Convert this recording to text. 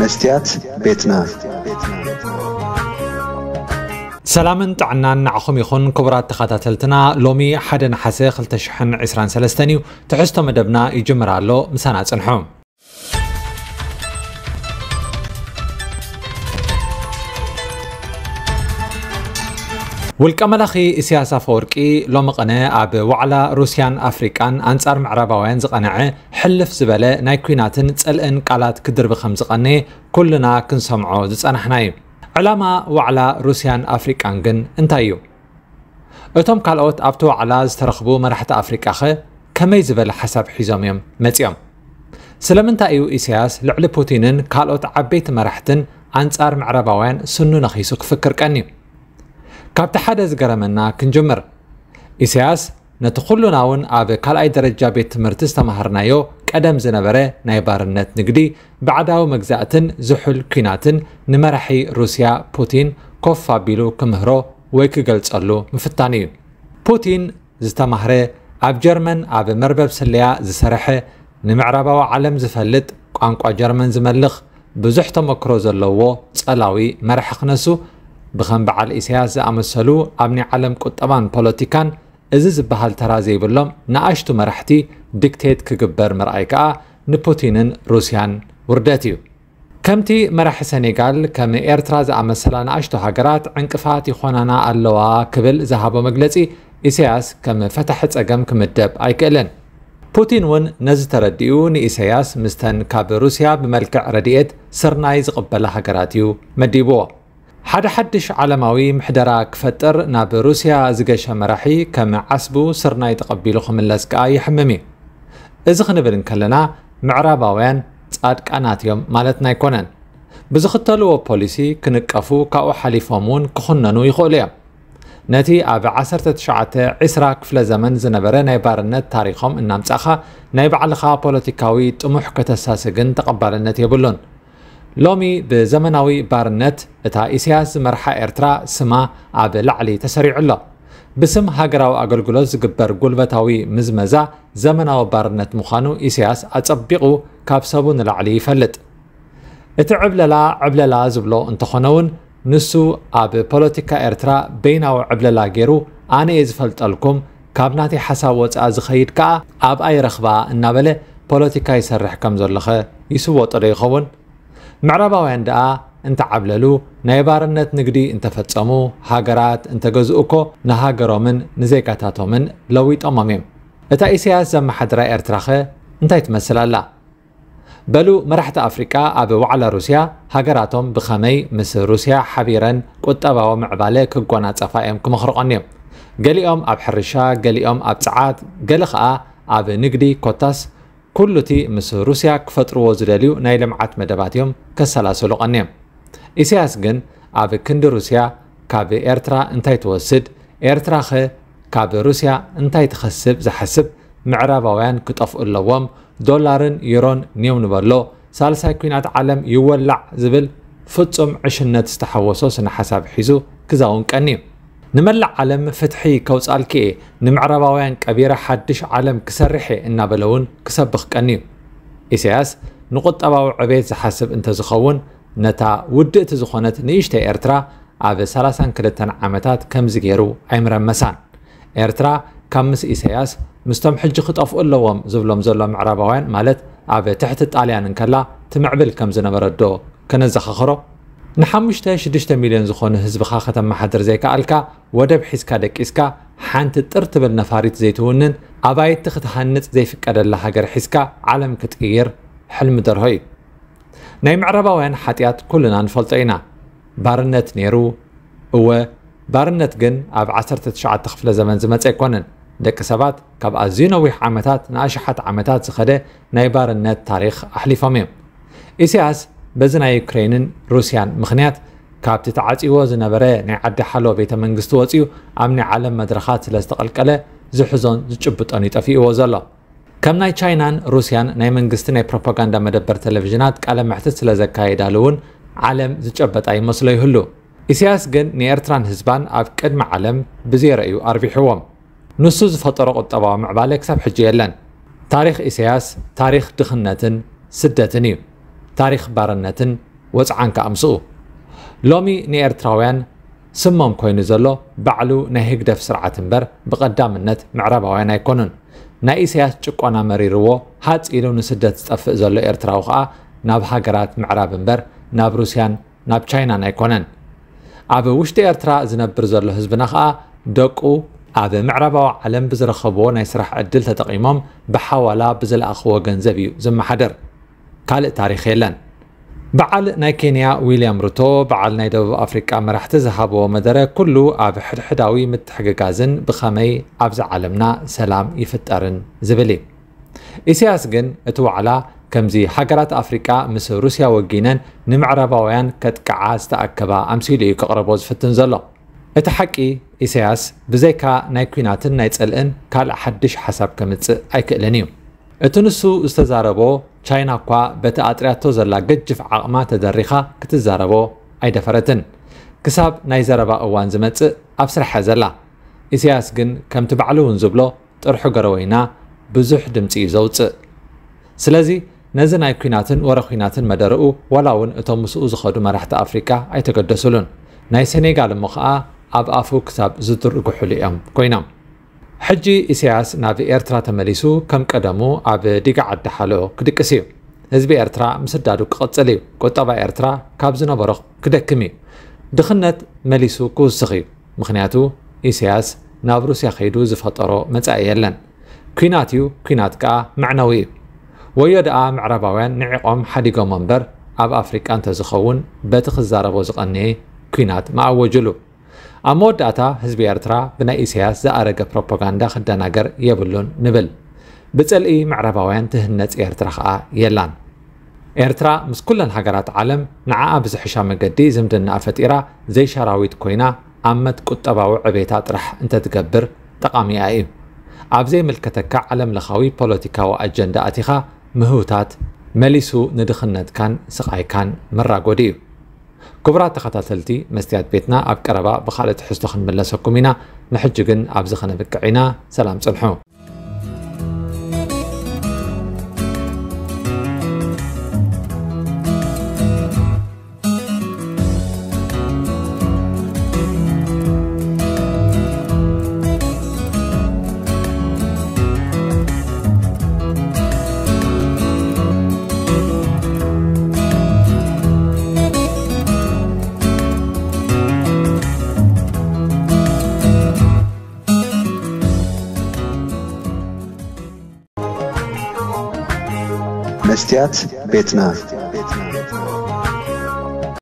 መስትያት ቤትና ሰላምን ጥዕናን ንዓኹም ይኹን ክቡራት ተኸታተልትና ሎሚ 1 ናሓሴ 223 እዩ ትሕዝቶ መደብና ይጅምር ኣሎ ምሳና ጽንሑ ውልቀ መላኺ እስያስ ኣፈወርቂ ሎሚ ቕነ ኣብ ዋዕላ ሩስያን ኣፍሪቃን ኣንጻር ምዕራባውያን ዝቐንዐ حلف زبالة ناي كويناتن ان قالات كدر بخمز قني كلنا كنسمعو زسانحناي علامة وعلى روسيان أفريقان جن انتايو اتوم قالوت ابتو على زترخبو مرحت أفريقا خي كمي زبالة حساب حزاميم متيوم سلامنتا ايو إسياس لعل بوتينن قالوت عبيت مرحتن انصار معرباوين سنو نخيسو كفكر كاني كابت حدا زقرمنا كنجمر إسياس نتخلو ناون أبي كالأي درجة بيت مرتز تمهرنايو ቀደም ዝነበረ ናይ ባርነት ንግዲ ባዕዳዊ መግዛእትን ዝሑል ኩናትን ንመራሒ ሩስያ ፑቲን ኮፍ ኣቢሉ ክምህሮ ወይ ክገልጸሉ ምፍታን እዩ ፑቲን ዝተማህረ ኣብ ጀርመን ኣብ መርበብ ስለያ ዝሰርሐ ንምዕረባዊ ዓለም ዝፈልጥ ቋንቋ ጀርመን ዝመልኽ ብዙሕ ተመክሮ ዘለዎ ጸላዊ መርሒ ክነሱ ብኸም በዓል ኢሳያስ ዝኣመሰሉ ኣብ ናይ ዓለም ቁጠባን ፖለቲካን እዚ ዝበሃል ተራ ዘይብሎም ንኣሽቱ መራሕቲ ዲክቴት ክግበር ምርኣይ ከዓ ንፑቲንን ሩስያን ውርደት እዩ ከምቲ መራሒ ሰኔጋል ከም ኤርትራ ዝኣመሰላ ንኣሽቶ ሃገራት ዕንቅፋት ይኾናና ኣለዋ ክብል ዝሃቦ መግለፂ ኢሳያስ ከም ፈታሒ ፀገም ክምደብ ኣይክእልን ፑቲን እውን ነዚ ተረዲኡ ንኢሳያስ ምስተን ካብ ሩስያ ብመልክዕ ረድኤት ስርናይ ዝቕበላ ሃገራት እዩ መዲብዎ ሓደ ሓድሽ ዓለማዊ ምሕደራ ክፈጥር ናብ ሩስያ ዝገሸ መራሒ ከም ዓስቡ ስርናይ ተቐቢሉ ክምለስ ከዓ ይሕምም እዩ እዚ ክንብል ከለና ምዕራባውያን ጻድቃናት እዮም ማለትና ኣይኮነን ብዝኽተልዎ ፖሊሲ ክንቀፉ ካብኡ ሓሊፎም እውን ክኽነኑ ይኽእሉ እዮም ነቲ ኣብ 1920 ክፍለ ዘመን ዝነበረ ናይ ባርነት ታሪኮም እናምጻኻ ናይ ባዕልኻ ፖለቲካዊ ጥሙሕ ከተሳስግን ተቐባልነት የብሉን ሎሚ ብዘመናዊ ባርነት እታ ኢስያስ ዝመርሓ ኤርትራ ስማ ኣብ ላዕሊ ተሰሪዑ ኣሎ ብስም ሃገራዊ ኣገልግሎት ዝግበር ጉልበታዊ ምዝመዛ ዘመናዊ ባርነት ምዃኑ ኢሳያስ ኣጸቢቑ ካብ ሰቡ ንላዕሊ ይፈልጥ እቲ ዕብለላ ዕብለላ ዝብሎ እንተኾነ እውን ንሱ ኣብ ፖለቲካ ኤርትራ በይናዊ ዕብለላ ገይሩ ኣነ እየ ዝፈልጠልኩም ካብ ናተይ ሓሳብ ወፃኢ ዝኸይድ ከዓ ኣብኣይ ረኽባ እናበለ ፖለቲካ ይሰርሕ ከም ዘለኸ ይስወጡ ዶ ይኸውን ምዕራባውያን ደኣ እንተዓብለሉ ናይ ባርነት ንግዲ እንተፈጸሙ ሃገራት እንተገዝኡ እኮ ንሃገሮምን ንዜጋታቶምን ለዊጦሞም እዮም እታ ኢሳያስ ዘመሓድራ ኤርትራ ኸ እንታይ ትመስል ኣላ በሉ መራሕቲ ኣፍሪቃ ኣብ ዋዕላ ሩስያ ሃገራቶም ብኸመይ ምስ ሩስያ ሓቢረን ቁጠባዊ ምዕባለ ክጎናፀፋ እዮም ክመኽርቖን እዮም ገሊኦም ኣብ ሕርሻ ገሊኦም ኣብ ፀዓት ገሊ ከዓ ኣብ ንግዲ ኮታስ ኩሉ እቲ ምስ ሩስያ ክፈጥርዎ ዝደልዩ ናይ ልምዓት መደባት እዮም ከሰላሰሉ ቐኒ እዮም ኢሳያስ ግን ኣብ ክንዲ ሩስያ ካብ ኤርትራ እንታይ ትወስድ ኤርትራ ኸ ካብ ሩስያ እንታይ ትኸስብ ዝሓስብ ምዕራባውያን ክጠፍኡ ኣለዎም ዶላርን ዩሮን ንዮም ንበሎ ሳልሳይ ኩናት ዓለም ይወላዕ ዝብል ፍጹም ዕሽነት ዝተሓወሶ ስነ ሓሳብ ሒዙ ክዛውን ቀኒዩ ንመላእ ዓለም ፍትሒ ከውፃልኪ እየ ንምዕረባውያን ቀቢረ ሓድሽ ዓለም ክሰርሕ እየ እናበለ እውን ክሰብኽ ቀኒዩ ኢሳያስ ንቁጠባዊ ዕቤት ዝሓስብ እንተዝኸውን ነታ ውድእቲ ዝኾነት ንእሽተይ ኤርትራ ኣብ 32 ዓመታት ከምዚ ገይሩ ኣይምረመሳን ኤርትራ ካብ ምስ ኢሳያስ ምስቶም ሕጂ ክጠፍኡ ኣለዎም ዝብሎም ዘሎ ምዕራባውያን ማለት ኣብ ትሕቲ ጣልያን እንከላ ትምዕብል ከም ዝነበረ ዶ ከነዘኻኽሮ ን5-6 ሚልዮን ዝኾኑ ህዝብኻ ከተመሓድር ዘይከኣልካ ወደብ ሒዝካ ደቂስካ ሓንቲ ጥር ትብል ነፋሪት ዘይትውንን ኣባይቲ ክትሃንፅ ዘይፍቀደላ ሃገር ሒዝካ ዓለም ክትቅይር ሕልሚ ደርሆ እዩ ناي معرباوين حطيات كلنا نفلطينا بارنت نيرو هو بارنت جن اب عصر تتشعة تخفل زمن زمن تيكونن دك سبات كاب ازينوي عمتات ناشحت عمتات زخده ناي بارنت تاريخ احلي فاميم اسياس بزنا يوكرينن روسيان مخنيات كاب تتعاتي وزن بري ناي عدي حلو بيت من قستوزيو عالم مدرخات لاستقل كلا زحزون زجبت اني تفي وزلو ከም ናይ ቻይናን ሩስያን ናይ መንግስቲ ናይ ፕሮፓጋንዳ መደበር ቴሌቭዥናት ቃለ ምሕትት ስለ ዘካየዳሉ እውን ዓለም ዝጨበጣ ይመስሎ ይህሉ እስያስ ግን ንኤርትራን ህዝባን ኣብ ቅድሚ ዓለም ብዘይረእዩ ኣርቢሕዎም ንሱ ዝፈጠሮ ቁጠባዊ ምዕባለ ክሳብ ሕጂ የለን ታሪክ እስያስ ታሪክ ድኽነትን ስደትን እዩ ታሪክ ባርነትን ወፅዓን ከኣምስኡ ሎሚ ንኤርትራውያን ስሞም ኮይኑ ዘሎ ባዕሉ ናይ ህግደፍ ስርዓት እምበር ብቐዳምነት ምዕራባውያን ኣይኮኑን ናይ ኢሳያስ ጭቆና መሪርዎ ሓፂሉ ንስደት ዝጠፍእ ዘሎ ኤርትራዊ ከዓ ናብ ሃገራት ምዕራብ እምበር ናብ ሩስያን ናብ ቻይናን ኣይኮነን ኣብ ውሽጢ ኤርትራ ዝነብር ዘሎ ህዝብና ከዓ ደቁ ኣብ ምዕራባዊ ዓለም ብዝረኸብዎ ናይ ስራሕ ዕድል ተጠቒሞም ብሓዋላ ብዝለኣኽዎ ገንዘብ እዩ ዝመሓደር ካልእ ታሪክ የለን በዓል ናይ ኬንያ ዊልያም ሩቶ በዓል ናይ ደቡብ ኣፍሪቃ መራሕቲ ዝሃበዎ መደረ ኩሉ ኣብ ሕድሕዳዊ ምትሕግጋዝን ብኸመይ ኣብዚ ዓለምና ሰላም ይፍጠርን ዝብል እዩ ኢሳያስ ግን እቲ ዋዕላ ከምዚ ሃገራት ኣፍሪቃ ምስ ሩስያ ወጊነን ንምዕረባውያን ከጥቅዓ ዝተኣከባ ኣምሲሉ እዩ ከቕረቦ ዝፍትን ዘሎ እቲ ሓቂ ኢሳያስ ብዘይካ ናይ ኩናትን ናይ ፀልእን ካልእ ሓድሽ ሓሳብ ከምፅእ ኣይክእልን እዩ اتنسو استزاربو چاینا قا بتا عطریاتو زلا گجف عقمات درخا كتزاربو عيدا فرتن كساب نايزاربا اوان زمتس افسرح زلا إسياس جن كم تبعلون زبلو ترحو قروينا بزح دمتي زوتس سلازي نزن اي كيناتن ورخيناتن مدرؤو ولاون اتو مسؤو زخدو مرحت افريكا ايتقدسلون ناي سنغال مخا اب افو كساب زدر قحولي ام كوينام ሕጂ ኢሳያስ ናብ ኤርትራ ተመሊሱ ከም ቀደሙ ኣብ ዲጋ ዓዲ ሓልኦ ክድቅስ እዩ ህዝቢ ኤርትራ ምስዳዱ ክቕፅል እዩ ቆጠባ ኤርትራ ካብ ዝነበሮ ክደክም እዩ ድኽነት መሊሱ ክውስኽ እዩ ምክንያቱ ኢሳያስ ናብ ሩስያ ከይዱ ዝፈጠሮ መጻኢ የለን ኩናት እዩ ኩናት ከዓ መዕነዊ እዩ ወዮ ደኣ ምዕረባውያን ንዕቆም ሓዲጎም እምበር ኣብ ኣፍሪቃ እንተዝኸውን በቲ ክዛረቦ ዝቐንየ ኩናት መኣወጅሉ ኣብ መወዳእታ ህዝቢ ኤርትራ ብናይ እስያስ ዝኣረገ ፕሮፓጋንዳ ክደናገር የብሉን ንብል ብፀልኢ ምዕረባውያን ትህነፅ ኤርትራ ከዓ የላን ኤርትራ ምስ ኩለን ሃገራት ዓለም ንዓኣ ብዝሕሻ መገዲ ዝምድና ፈጢራ ዘይሸራዊት ኮይና ኣመት ቁጠባዊ ዕቤታ ጥራሕ እንተትገብር ጠቃሚኣ እዩ ኣብ ዘይምልከተካ ዓለም ለኻዊ ፖለቲካዊ ኣጀንዳ ኣቲኻ ምህውታት መሊሱ ንድኽነትካን ስቓይካን መራጎዲ እዩ ክቡራት ተኸታተልቲ መስትያት ቤትና ኣብ ቀረባ ብኻልእ ትሕዝቶ ክንምለሰኩም ኢና ንሕጂ ግን ኣብ ዝኸነ ብቅዕ ኢና ሰላም ፅንሑ መስትያት ቤት ናት።